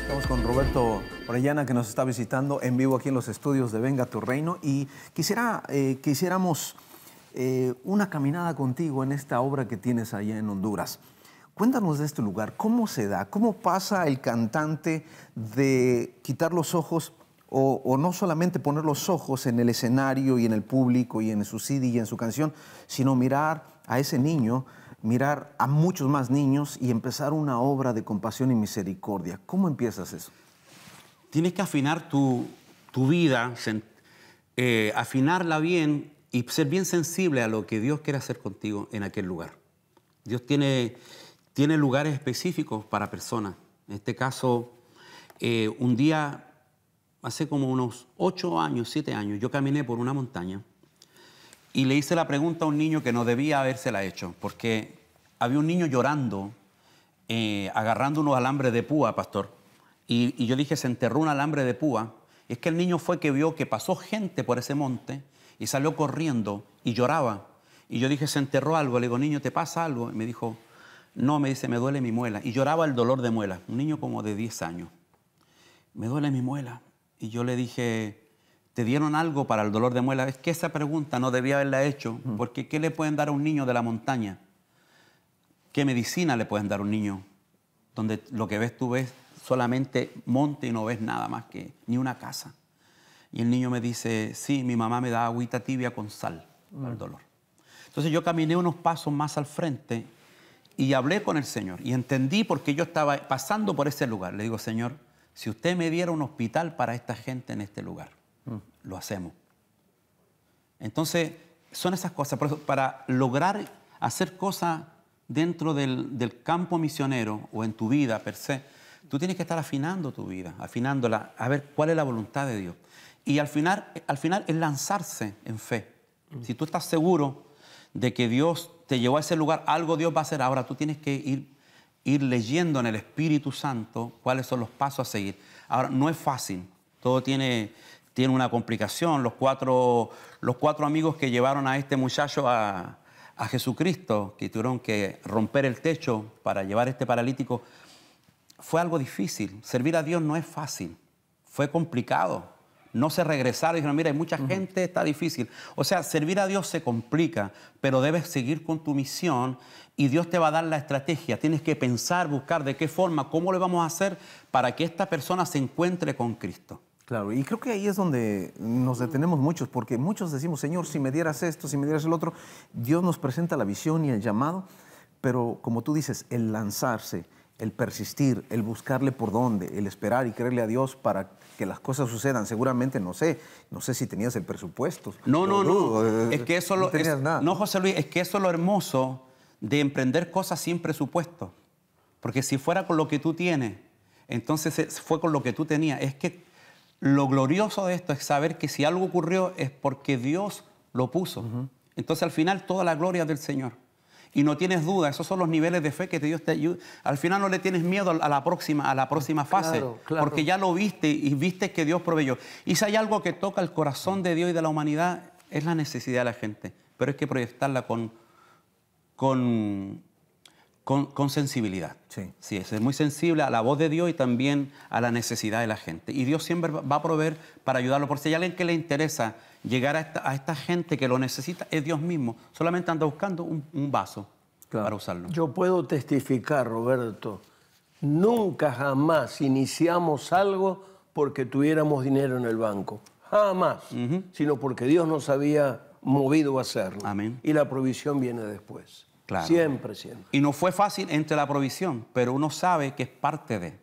Estamos con Roberto Orellana que nos está visitando en vivo aquí en los estudios de Venga tu Reino y quisiera eh, que hiciéramos eh, una caminada contigo en esta obra que tienes allá en Honduras. Cuéntanos de este lugar, ¿cómo se da? ¿Cómo pasa el cantante de quitar los ojos o, o, no solamente poner los ojos en el escenario y en el público y en su CD y en su canción, sino mirar a ese niño mirar a muchos más niños y empezar una obra de compasión y misericordia. ¿Cómo empiezas eso? Tienes que afinar tu, tu vida, eh, afinarla bien y ser bien sensible a lo que Dios quiere hacer contigo en aquel lugar. Dios tiene, tiene lugares específicos para personas. En este caso, eh, un día, hace como unos ocho años, siete años, yo caminé por una montaña y le hice la pregunta a un niño que no debía habérsela hecho, porque había un niño llorando, eh, agarrando unos alambres de púa, pastor. Y, y, yo dije, se enterró un alambre de púa. es que el niño fue que vio que pasó gente por ese monte y salió corriendo y lloraba. Y yo dije, se enterró algo. Le digo, niño, ¿te pasa algo? Y me dijo, no, me dice, me duele mi muela. Y lloraba el dolor de muela. Un niño como de 10 años. Me duele mi muela. Y yo le dije, ¿Te dieron algo para el dolor de muela? Es que esa pregunta no debía haberla hecho, porque ¿qué le pueden dar a un niño de la montaña? ¿Qué medicina le pueden dar a un niño? Donde lo que ves tú ves solamente monte y no ves nada más que ni una casa. Y el niño me dice, sí, mi mamá me da agüita tibia con sal mm. dolor. Entonces yo caminé unos pasos más al frente y hablé con el Señor y entendí por qué yo estaba pasando por ese lugar. Le digo, Señor, si usted me diera un hospital para esta gente en este lugar, mm. lo hacemos. Entonces, son esas cosas. para lograr hacer cosas dentro del, campo misionero o en tu vida per se, tú tienes que estar afinando tu vida, afinándola, a ver cuál es la voluntad de Dios. Y al final, al final es lanzarse en fe. Mm. Si tú estás seguro de que Dios te llevó a ese lugar, algo Dios va a hacer ahora, tú tienes que ir, ir leyendo en el Espíritu Santo cuáles son los pasos a seguir. Ahora, no es fácil, todo tiene, tiene una complicación. Los cuatro, los cuatro amigos que llevaron a este muchacho a, a Jesucristo, que tuvieron que romper el techo para llevar este paralítico, fue algo difícil. Servir a Dios no es fácil, fue complicado. No se regresaron y dijeron, mira, hay mucha gente, está difícil. O sea, servir a Dios se complica, pero debes seguir con tu misión y Dios te va a dar la estrategia. Tienes que pensar, buscar de qué forma, cómo lo vamos a hacer para que esta persona se encuentre con Cristo. Claro, y creo que ahí es donde nos mm. detenemos muchos, porque muchos decimos, Señor, si me dieras esto, si me dieras el otro, Dios nos presenta la visión y el llamado, pero como tú dices, el lanzarse, el persistir, el buscarle por dónde, el esperar y creerle a Dios para que las cosas sucedan. Seguramente no sé, no sé si tenías el presupuesto. No, no, no. Es que eso no es, No, José Luis, es que eso es lo hermoso de emprender cosas sin presupuesto. Porque si fuera con lo que tú tienes, entonces fue con lo que tú tenías. Es que lo glorioso de esto es saber que si algo ocurrió es porque Dios lo puso. Entonces al final toda la gloria es del Señor. Y no tienes duda, esos son los niveles de fe que Dios te ayuda. Al final no le tienes miedo a la próxima, a la próxima fase, porque ya lo viste y viste que Dios proveyó. Y si hay algo que toca el corazón de Dios y de la humanidad, es la necesidad de la gente, pero hay que proyectarla con, con con, sensibilidad. Sí. es muy sensible a la voz de Dios y también a la necesidad de la gente. Y Dios siempre va a proveer para ayudarlo. porque si hay alguien que le interesa llegar a esta, gente que lo necesita, es Dios mismo. Solamente anda buscando un, vaso para usarlo. Yo puedo testificar, Roberto, nunca jamás iniciamos algo porque tuviéramos dinero en el banco. Jamás. Sino porque Dios nos había movido a hacerlo. Amén. Y la provisión viene después. Siempre, siempre. Y no fue fácil entre la provisión, pero uno sabe que es parte de,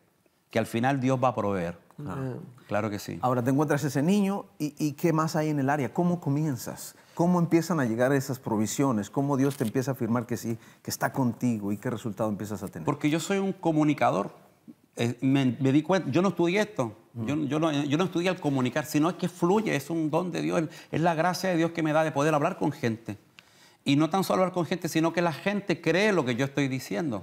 que al final Dios va a proveer. Ah, claro que sí. Ahora te encuentras ese niño y, ¿qué más hay en el área? ¿Cómo comienzas? ¿Cómo empiezan a llegar esas provisiones? ¿Cómo Dios te empieza a afirmar que sí, que está contigo y qué resultado empiezas a tener? Porque yo soy un comunicador. Eh, me, di cuenta, yo no estudié esto, yo, no, eh, yo, no, estudié al comunicar, sino es que fluye, es un don de Dios, es la gracia de Dios que me da de poder hablar con gente. Y no tan solo hablar con gente, sino que la gente cree lo que yo estoy diciendo.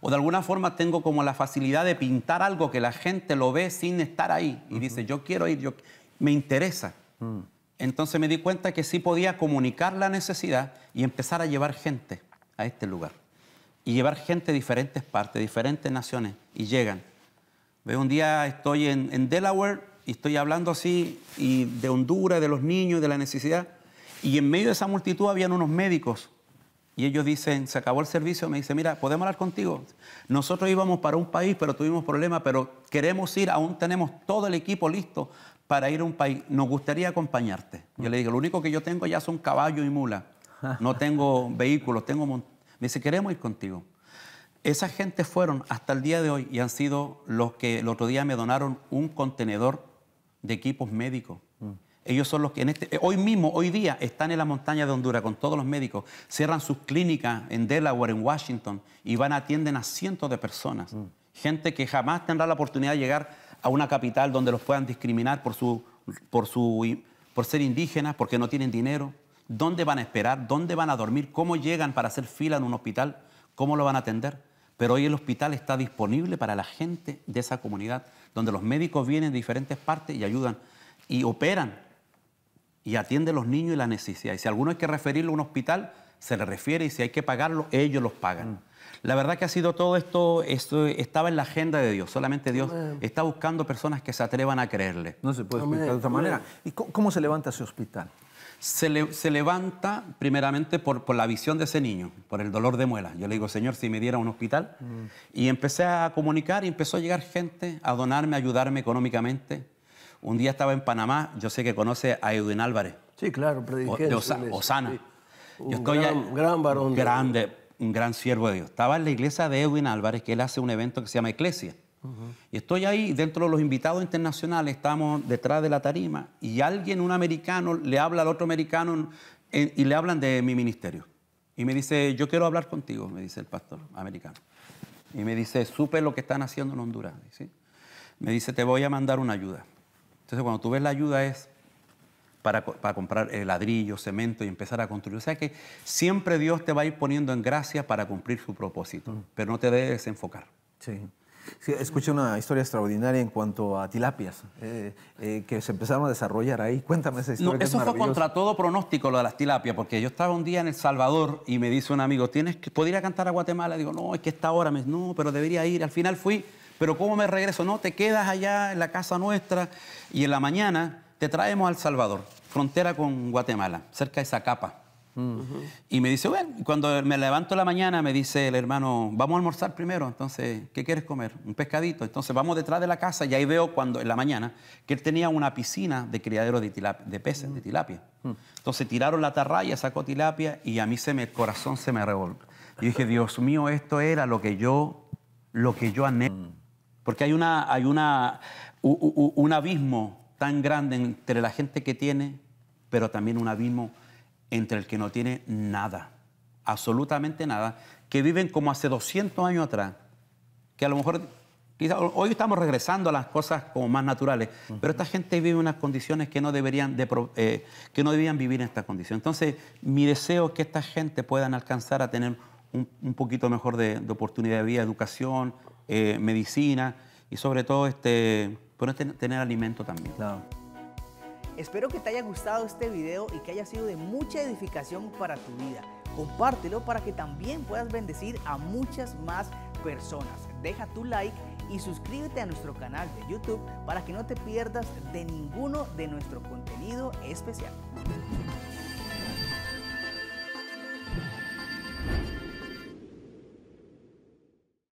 O de alguna forma tengo como la facilidad de pintar algo que la gente lo ve sin estar ahí y dice, yo quiero ir, yo... me interesa. Mm. Entonces me di cuenta que sí podía comunicar la necesidad y empezar a llevar gente a este lugar. Y llevar gente de diferentes partes, diferentes naciones, y llegan. Veo un día estoy en, en Delaware y estoy hablando así y de Honduras, de los niños, de la necesidad y en medio de esa multitud habían unos médicos. Y ellos dicen, se acabó el servicio, me dice, mira, ¿podemos hablar contigo? Nosotros íbamos para un país, pero tuvimos problemas, pero queremos ir, aún tenemos todo el equipo listo para ir a un país. Nos gustaría acompañarte. Yo le digo, lo único que yo tengo ya son caballos y mula, No tengo vehículos, tengo... Me dice, queremos ir contigo. Esa gente fueron hasta el día de hoy y han sido los que el otro día me donaron un contenedor de equipos médicos. Ellos son los que este, eh, hoy mismo, hoy día, están en la montaña de Honduras con todos los médicos, cierran sus clínicas en Delaware, en Washington, y van a atienden a cientos de personas. Mm. Gente que jamás tendrá la oportunidad de llegar a una capital donde los puedan discriminar por, su, por, su, por ser indígenas, porque no tienen dinero. ¿Dónde van a esperar? ¿Dónde van a dormir? ¿Cómo llegan para hacer fila en un hospital? ¿Cómo lo van a atender? Pero hoy el hospital está disponible para la gente de esa comunidad, donde los médicos vienen de diferentes partes y ayudan y operan y atiende a los niños y las necesidades. Y si a alguno hay que referirlo a un hospital, se le refiere y si hay que pagarlo, ellos los pagan. Mm. La verdad que ha sido todo esto, esto estaba en la agenda de Dios, solamente Dios está buscando personas que se atrevan a creerle. No se puede explicar de otra manera. ¿Y cómo, se levanta ese hospital? Se, levanta primeramente por, la visión de ese niño, por el dolor de muela. Yo le digo, Señor, si me diera un hospital. Mm. Y empecé a comunicar y empezó a llegar gente a donarme, a ayudarme económicamente un día estaba en Panamá, yo sé que conoce a Edwin Álvarez. Sí, claro, prediqué. Osana. Un yo estoy gran, gran varón. Grande, un gran siervo de Dios. Estaba en la iglesia de Edwin Álvarez, que él hace un evento que se llama Iglesia. Y estoy ahí, dentro de los invitados internacionales, estamos detrás de la tarima, y alguien, un americano, le habla al otro americano eh, y le hablan de mi ministerio. Y me dice, yo quiero hablar contigo, me dice el pastor americano. Y me dice, supe lo que están haciendo en Honduras. Me dice, te voy a mandar una ayuda. Entonces, cuando tú ves la ayuda es para, comprar eh, ladrillo, cemento y empezar a construir. O sea que siempre Dios te va a ir poniendo en gracia para cumplir su propósito, mm. pero no te debes enfocar. Sí. escuché una historia extraordinaria en cuanto a tilapias eh, eh, que se empezaron a desarrollar ahí. Cuéntame esa historia. No, eso fue contra todo pronóstico lo de las tilapias, porque yo estaba un día en El Salvador y me dice un amigo, ¿tienes que poder cantar a Guatemala? digo, no, es que esta hora me no, pero debería ir. Al final fui pero ¿cómo me regreso? No, te quedas allá en la casa nuestra y en la mañana te traemos al Salvador, frontera con Guatemala, cerca de Zacapa. Y me dice, bueno, cuando me levanto en la mañana me dice el hermano, vamos a almorzar primero, entonces, ¿qué quieres comer? Un pescadito. Entonces vamos detrás de la casa y ahí veo cuando en la mañana que él tenía una piscina de criadero de, de, peces, de mm. tilapia. Mm. Entonces tiraron la tarraya, sacó tilapia y a mí se me, el corazón se me revolvió. Y dije, Dios mío, esto era lo que yo, lo que yo anhelo. Mm. Porque hay, una, hay una, un abismo tan grande entre la gente que tiene, pero también un abismo entre el que no tiene nada, absolutamente nada, que viven como hace 200 años atrás, que a lo mejor quizá, hoy estamos regresando a las cosas como más naturales, pero esta gente vive unas condiciones que no deberían eh, que no debían vivir en estas condiciones. Entonces, mi deseo es que esta gente puedan alcanzar a tener un, poquito mejor de, oportunidad de vida, educación, eh, medicina y sobre todo este, tener alimento también. Espero que te haya gustado este video y que haya sido de mucha edificación para tu vida. Compártelo para que también puedas bendecir a muchas más personas. Deja tu like y suscríbete a nuestro canal de YouTube para que no te pierdas de ninguno de nuestro contenido especial.